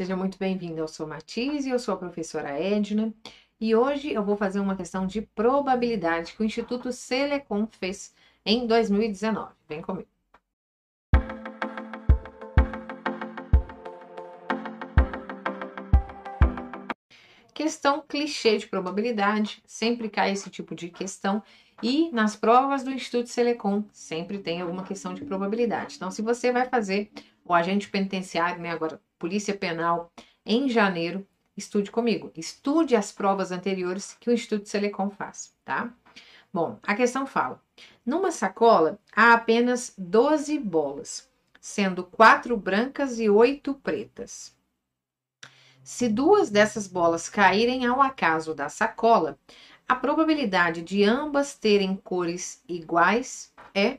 Seja muito bem-vindo. Eu sou Matiz e eu sou a professora Edna e hoje eu vou fazer uma questão de probabilidade que o Instituto Selecom fez em 2019. Vem comigo. Questão clichê de probabilidade, sempre cai esse tipo de questão e nas provas do Instituto Selecom sempre tem alguma questão de probabilidade. Então, se você vai fazer o agente penitenciário, né, agora Polícia Penal em janeiro, estude comigo. Estude as provas anteriores que o Instituto Selecom faz, tá? Bom, a questão fala: numa sacola há apenas 12 bolas, sendo quatro brancas e oito pretas. Se duas dessas bolas caírem ao acaso da sacola, a probabilidade de ambas terem cores iguais é.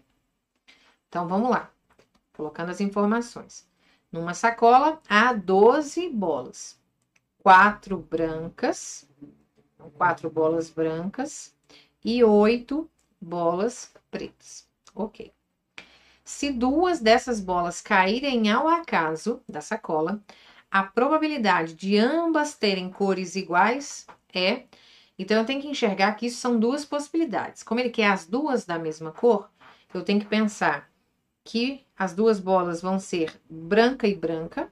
Então vamos lá, colocando as informações. Numa sacola há 12 bolas, quatro brancas, então, quatro bolas brancas e oito bolas pretas. Ok. Se duas dessas bolas caírem ao acaso da sacola, a probabilidade de ambas terem cores iguais é. Então, eu tenho que enxergar que isso são duas possibilidades. Como ele quer as duas da mesma cor, eu tenho que pensar que as duas bolas vão ser branca e branca,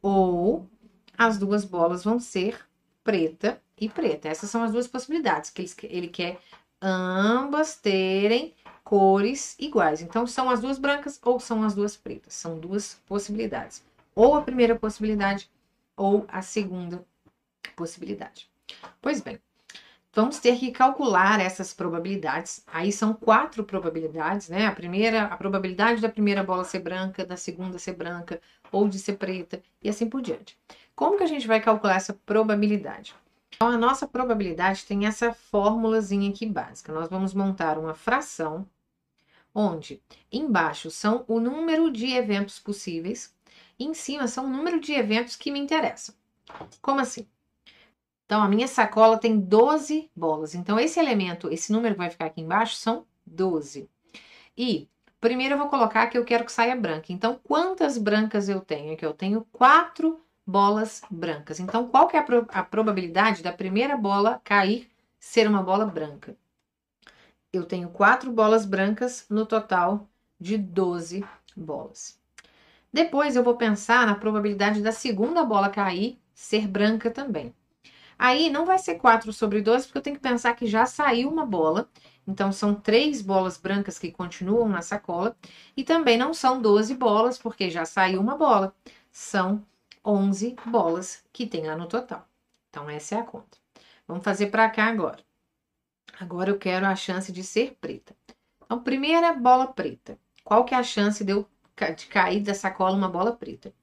ou as duas bolas vão ser preta e preta. Essas são as duas possibilidades que ele quer ambas terem cores iguais. Então, são as duas brancas ou são as duas pretas. São duas possibilidades. Ou a primeira possibilidade ou a segunda possibilidade. Pois bem, vamos ter que calcular essas probabilidades. Aí são quatro probabilidades, né? A primeira, a probabilidade da primeira bola ser branca, da segunda ser branca ou de ser preta e assim por diante. Como que a gente vai calcular essa probabilidade? Então, a nossa probabilidade tem essa formulazinha aqui básica. Nós vamos montar uma fração onde embaixo são o número de eventos possíveis, e em cima são o número de eventos que me interessam. Como assim? Então, a minha sacola tem 12 bolas. Então, esse elemento, esse número que vai ficar aqui embaixo são 12. E primeiro eu vou colocar que eu quero que saia branca. Então, quantas brancas eu tenho? Aqui eu tenho quatro bolas brancas. Então, qual que é a, pro a probabilidade da primeira bola cair ser uma bola branca? Eu tenho quatro bolas brancas no total de 12 bolas. Depois eu vou pensar na probabilidade da segunda bola cair ser branca também. Aí não vai ser 4 sobre 12, porque eu tenho que pensar que já saiu uma bola. Então, são três bolas brancas que continuam na sacola. E também não são 12 bolas, porque já saiu uma bola. São 11 bolas que tem lá no total. Então, essa é a conta. Vamos fazer para cá agora. Agora eu quero a chance de ser preta. Então, primeira bola preta. Qual que é a chance de eu de cair da sacola uma bola preta?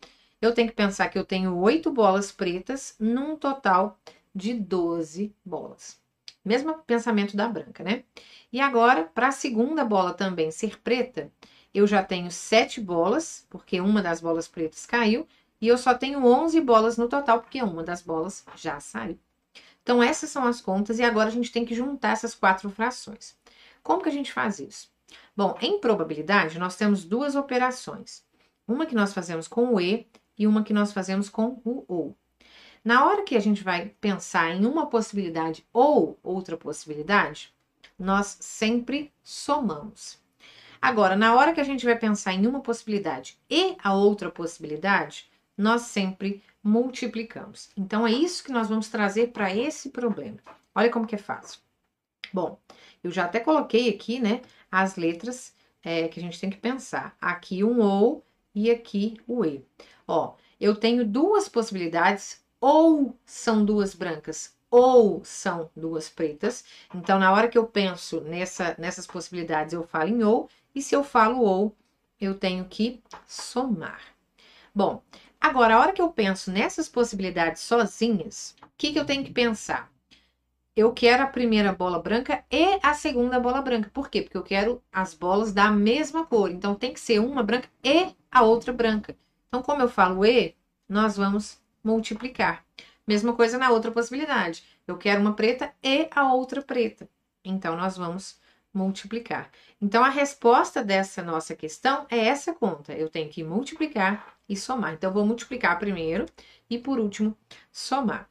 Eu tenho que pensar que eu tenho oito bolas pretas num total de 12 bolas. Mesmo pensamento da branca, né? E agora, para a segunda bola também ser preta, eu já tenho 7 bolas, porque uma das bolas pretas caiu, e eu só tenho 11 bolas no total, porque uma das bolas já saiu. Então, essas são as contas, e agora a gente tem que juntar essas quatro frações. Como que a gente faz isso? Bom, em probabilidade, nós temos duas operações. Uma que nós fazemos com o E e uma que nós fazemos com o OU. Na hora que a gente vai pensar em uma possibilidade ou outra possibilidade, nós sempre somamos. Agora, na hora que a gente vai pensar em uma possibilidade e a outra possibilidade, nós sempre multiplicamos. Então é isso que nós vamos trazer para esse problema. Olha como que é fácil. Bom, eu já até coloquei aqui, né, as letras é, que a gente tem que pensar. Aqui um ou e aqui o e. Ó, eu tenho duas possibilidades ou são duas brancas ou são duas pretas. Então, na hora que eu penso nessa, nessas possibilidades, eu falo em ou, e se eu falo ou, eu tenho que somar. Bom, agora, a hora que eu penso nessas possibilidades sozinhas, o que, que eu tenho que pensar? Eu quero a primeira bola branca e a segunda bola branca. Por quê? Porque eu quero as bolas da mesma cor. Então, tem que ser uma branca e a outra branca. Então, como eu falo e, nós vamos multiplicar. Mesma coisa na outra possibilidade. Eu quero uma preta e a outra preta. Então, nós vamos multiplicar. Então, a resposta dessa nossa questão é essa conta. Eu tenho que multiplicar e somar. Então, eu vou multiplicar primeiro e, por último, somar.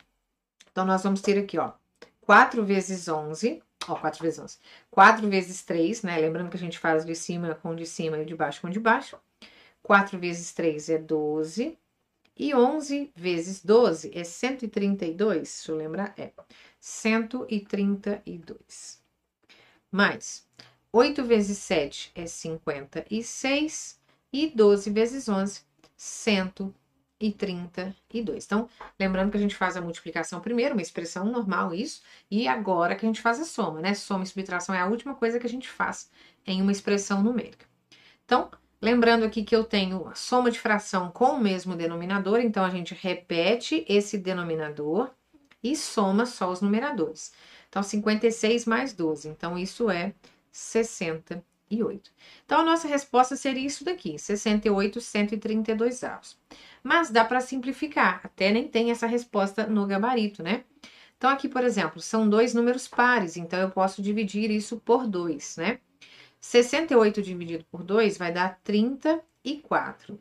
Então, nós vamos ter aqui, ó, 4 vezes 11, ó, 4 vezes 11, 4 vezes 3, né? Lembrando que a gente faz de cima com de cima e de baixo com de baixo. 4 vezes 3 é 12, e 11 vezes 12 é 132, se eu lembrar, é 132. Mais 8 vezes 7 é 56 e 12 vezes 11, 132. Então, lembrando que a gente faz a multiplicação primeiro, uma expressão normal isso, e agora que a gente faz a soma, né? Soma e subtração é a última coisa que a gente faz em uma expressão numérica. Então, Lembrando aqui que eu tenho a soma de fração com o mesmo denominador, então a gente repete esse denominador e soma só os numeradores. Então, 56 mais 12, então isso é 68. Então, a nossa resposta seria isso daqui, 68, 132 avos. Mas dá para simplificar, até nem tem essa resposta no gabarito, né? Então, aqui, por exemplo, são dois números pares, então eu posso dividir isso por 2, né? 68 dividido por 2 vai dar 34.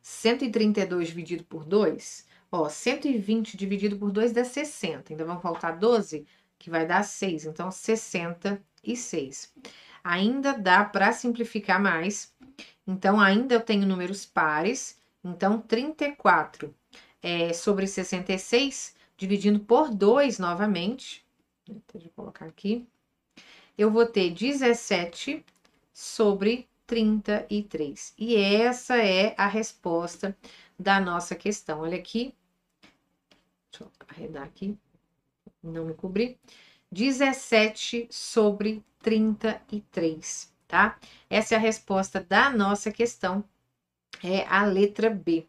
132 dividido por 2, ó, 120 dividido por 2 dá 60. Ainda vão faltar 12, que vai dar 6. Então, 66. Ainda dá para simplificar mais. Então, ainda eu tenho números pares. Então, 34 é, sobre 66, dividindo por 2 novamente. Deixa eu colocar aqui eu vou ter 17 sobre 33. E essa é a resposta da nossa questão. Olha aqui. Deixa eu arredar aqui. Não me cobri. 17 sobre 33, tá? Essa é a resposta da nossa questão. É a letra B.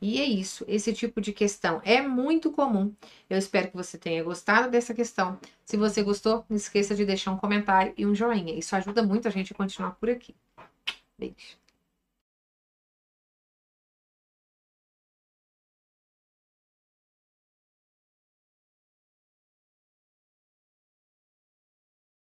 E é isso, esse tipo de questão é muito comum. Eu espero que você tenha gostado dessa questão. Se você gostou, não esqueça de deixar um comentário e um joinha. Isso ajuda muito a gente a continuar por aqui. Beijo.